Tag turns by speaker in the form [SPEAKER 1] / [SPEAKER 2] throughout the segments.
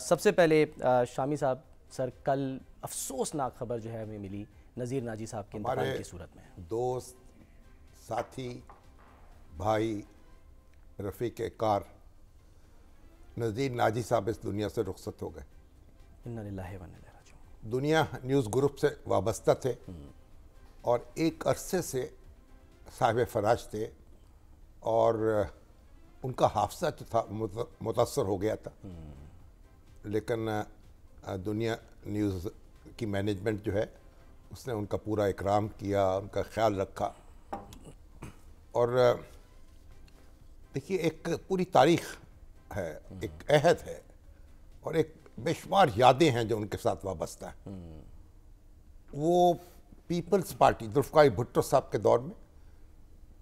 [SPEAKER 1] सबसे पहले शामी साहब सर कल अफसोसनाक खबर जो है हमें मिली नज़ीर नाजी साहब के इंतकाल की सूरत में दोस्त साथी भाई रफीक कार नज़ीर नाजी साहब इस दुनिया से रुखसत हो गए दुनिया न्यूज़ ग्रुप से वाबस्ता थे हम्म। और एक अरसे से साहिब फराज थे और उनका हादसा जो था मुतासर हो गया था हम्म। लेकिन दुनिया न्यूज़ की मैनेजमेंट जो है उसने उनका पूरा इकराम किया उनका ख्याल रखा और देखिए एक पूरी तारीख है एक अहद है और एक बेशुमार यादें हैं जो उनके साथ वाबस्ता है वो पीपल्स पार्टी दुल्फाई भुट्टो साहब के दौर में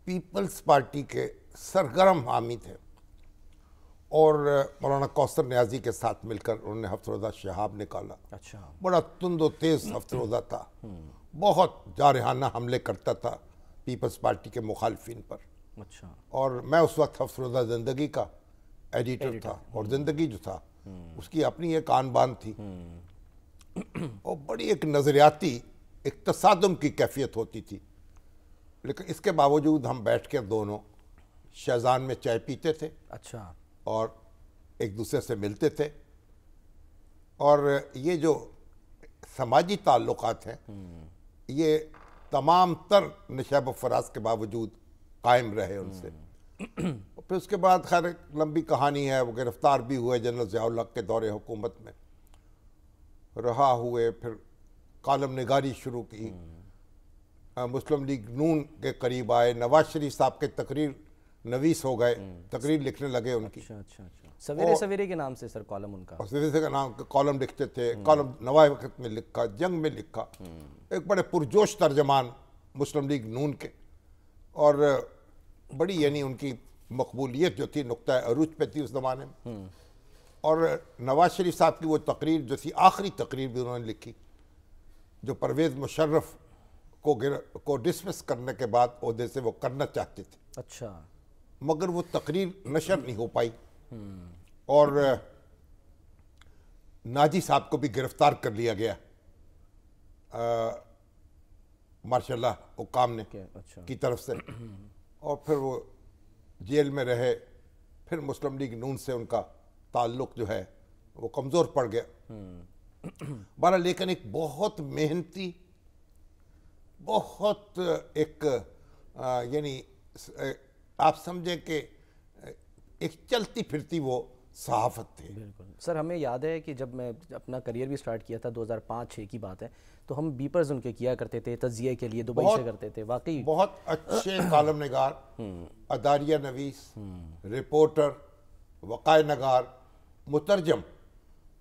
[SPEAKER 1] पीपल्स पार्टी के सरगर्म हामी थे और मौलाना कौसर न्याजी के साथ मिलकर उन्होंने रोजा शहाब निकाला अच्छा बड़ा तुंद तेज़ रोजा था बहुत जारहाना हमले करता था पीपल्स पार्टी के मुखालफिन पर अच्छा और मैं उस वक्त रोजा ज़िंदगी का एडिटर, एडिटर था और ज़िंदगी जो था हम्म। उसकी अपनी एक आन बान थी हम्म। और बड़ी एक नज़रियाती एक तसादम की कैफियत होती थी लेकिन इसके बावजूद हम बैठ कर दोनों शहजान में चाय पीते थे अच्छा और एक दूसरे से मिलते थे और ये जो समाजी ताल्लुक हैं हम्म। ये तमाम तर नशाब फराज के बावजूद कायम रहे उनसे हम्म। फिर उसके बाद खैर लंबी कहानी है वो गिरफ्तार भी हुए जनरल ज़ियाउल के दौरे हुकूमत में रहा हुए फिर कालम नगारी शुरू की हम्म। मुस्लिम लीग नून के करीब आए नवाज शरीफ साहब के तकरीर नवीस हो गए हम्म। तकरीर लिखने लगे उनकी अच्छा अच्छा, अच्छा। सवेरे सवेरे के नाम से सर कॉलम उनका और सवेरे का नाम कॉलम लिखते थे हम्म। कॉलम नवाए वक्त में लिखा जंग में लिखा हम्म। एक बड़े पुरजोश तर्जमान मुस्लिम लीग नून के और बड़ी यानी उनकी मकबूलियत जो थी नुकता अरूज पे थी उस ज़माने में और नवाज शरीफ साहब की वो तकरीर जो थी आखिरी तकरीर भी उन्होंने लिखी जो परवेज़ मुशर्रफ को गिर को डिसमिस करने के बाद से वो करना चाहते थे अच्छा मगर वो तकरीर नशर नहीं हो पाई और नाजी साहब को भी गिरफ्तार कर लिया गया मार्शाला हुकाम ने अच्छा। की तरफ से और फिर वो जेल में रहे फिर मुस्लिम लीग नून से उनका ताल्लुक जो है वो कमज़ोर पड़ गया बारह लेकिन एक बहुत मेहनती बहुत एक यानी आप समझें कि एक चलती फिरती वो सहाफत थे बिल्कुल सर हमें याद है कि जब मैं अपना करियर भी स्टार्ट किया था 2005 छः की बात है तो हम बीपर्स उनके किया करते थे तजिए के लिए दुबई से करते थे वाकई बहुत अच्छे कालम नगार हम्म। अदारिया नवीस हम्म। रिपोर्टर वक़ाय नगार मुतरजम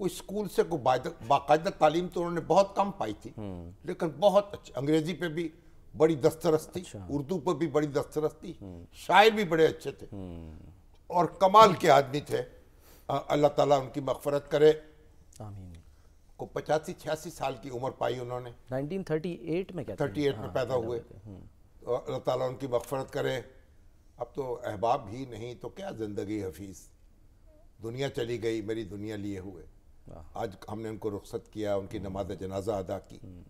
[SPEAKER 1] कोई स्कूल से कोई बाकायदा तालीम तो उन्होंने बहुत कम पाई थी हम्म। लेकिन बहुत अच्छे अंग्रेज़ी पे भी बड़ी दस्तरस थी अच्छा। उर्दू पर भी बड़ी दस्तरस थी शायर भी बड़े अच्छे थे और कमाल के आदमी थे अल्लाह ताला उनकी मगफरत करे आमीन को पचासी छियासी साल की उम्र पाई उन्होंने 1938 में क्या 38 में हाँ, पैदा हुए हम्म। तो अल्लाह ताला उनकी मगफरत करे अब तो अहबाब ही नहीं तो क्या ज़िंदगी हफीज़ दुनिया चली गई मेरी दुनिया लिए हुए आज हमने उनको रुख्सत किया उनकी नमाज जनाजा अदा की हम्म।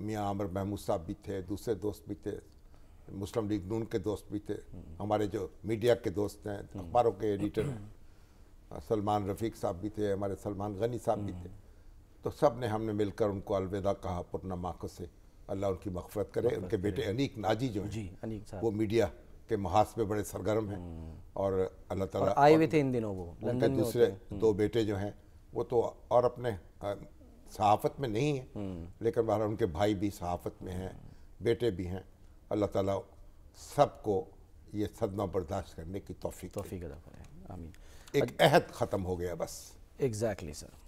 [SPEAKER 1] मियाँ आमर महमूद साहब भी थे दूसरे दोस्त भी थे मुस्लिम लीग नून के दोस्त भी थे हमारे जो मीडिया के दोस्त हैं अखबारों के एडिटर हैं सलमान रफ़ीक साहब भी थे हमारे सलमान गनी साहब भी थे तो सब ने हमने मिलकर उनको अलविदा कहा पुरना माख से अल्लाह उनकी मफफरत करे उनके बेटे अनीक नाजी जो साहब वो मीडिया के महाज पे बड़े सरगर्म हैं हम्म। और अल्लाह ताला आए हुए थे इन दिनों वो उनके दूसरे दो हम्म। बेटे जो हैं वो तो और अपने सहाफ़त में नहीं है लेकिन बहर उनके भाई भी सहाफ़त में हैं बेटे भी हैं अल्लाह ताला सबको ये सदमा बर्दाश्त करने की तोफ़ी तोफ़ी एक अहद ख़त्म हो गया बस एग्जैक्टली exactly, सर